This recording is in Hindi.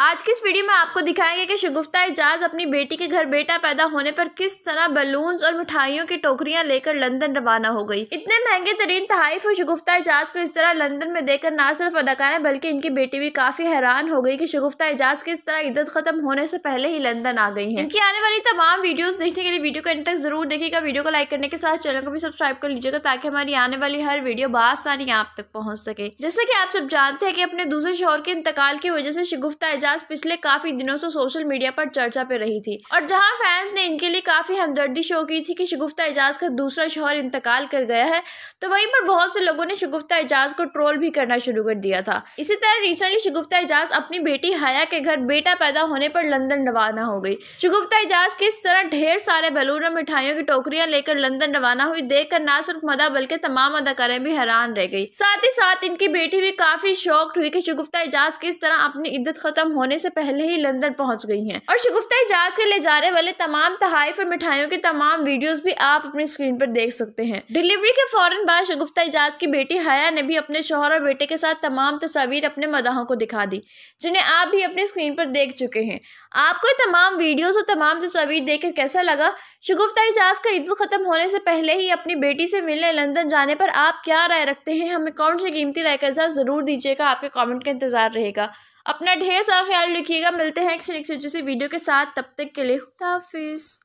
आज की इस वीडियो में आपको दिखाएंगे कि शगुफ्ता एजाज अपनी बेटी के घर बेटा पैदा होने पर किस तरह बलून्स और मिठाइयों की टोकरियां लेकर लंदन रवाना हो गई इतने महंगे तरीन तहाइफ और शगुफ्ता एजाज को इस तरह लंदन में देखकर ना सिर्फ अदाकारा बल्कि इनकी बेटी भी काफी हैरान हो गई कि शगुफ्ता एजाज किस तरह इज्जत खत्म होने से पहले ही लंदन आ गई है इनकी आने वाली तमाम वीडियोज देखने के लिए वीडियो को इन तक जरूर देखेगा वीडियो को लाइक करने के साथ चैनल को भी सब्सक्राइब कर लीजिएगा ताकि हमारी आने वाली हर वीडियो बासानी आप तक पहुँच सके जैसे की आप सब जानते हैं की अपने दूसरे शोर के इंतकाल की वजह से शगुफ्ता एजाज एजाज पिछले काफी दिनों से सोशल मीडिया पर चर्चा पे रही थी और जहां फैंस ने इनके लिए काफी हमदर्दी शो की थी कि शगुफ्ता एजाज का दूसरा शोहर इंतकाल कर गया है तो वहीं पर बहुत से लोगों ने शगुफ्ता एजाज को ट्रोल भी करना शुरू कर दिया था इसी तरह रिसेंटली शगुफ्ता एजाज अपनी बेटी हया के घर बेटा पैदा होने पर लंदन रवाना हो गई शगुफ्ता एजाज किस तरह ढेर सारे बैलून और मिठाइयों की टोकरियां लेकर लंदन रवाना हुई कर ना सिर्फ मदा बल्कि तमाम अदाकारें भी हैरान रह गई साथ ही साथ इनकी बेटी भी काफी शॉक्ड हुई की शगुफ्ता एजाज किस तरह अपनी इज्जत खत्म होने से पहले ही लंदन पहुंच गई हैं और शगुफ्ता इजाज के ले जाने वाले तमाम तहाइफ और मिठाइयों के तमाम वीडियोस भी आप अपनी स्क्रीन पर देख सकते हैं डिलीवरी के फौरन बाद शगुफ्ता इजाज की बेटी हया ने भी अपने शोहर और बेटे के साथ तमाम तस्वीर अपने मदाहों को दिखा दी जिन्हें आप भी अपनी स्क्रीन पर देख चुके हैं आपको तमाम वीडियोस और तमाम तस्वीर देखकर कैसा लगा शगुफ्ता इजाज का ईद खत्म होने से पहले ही अपनी बेटी से मिलने लंदन जाने पर आप क्या राय रखते हैं हमें कौन सी कीमती राय का इजाज़ ज़रूर दीजिएगा आपके कमेंट का इंतज़ार रहेगा अपना ढेर सारा ख्याल रखिएगा मिलते हैं किसी नेक्स्ट वीडियो के साथ तब तक के लिए खुदाफिज़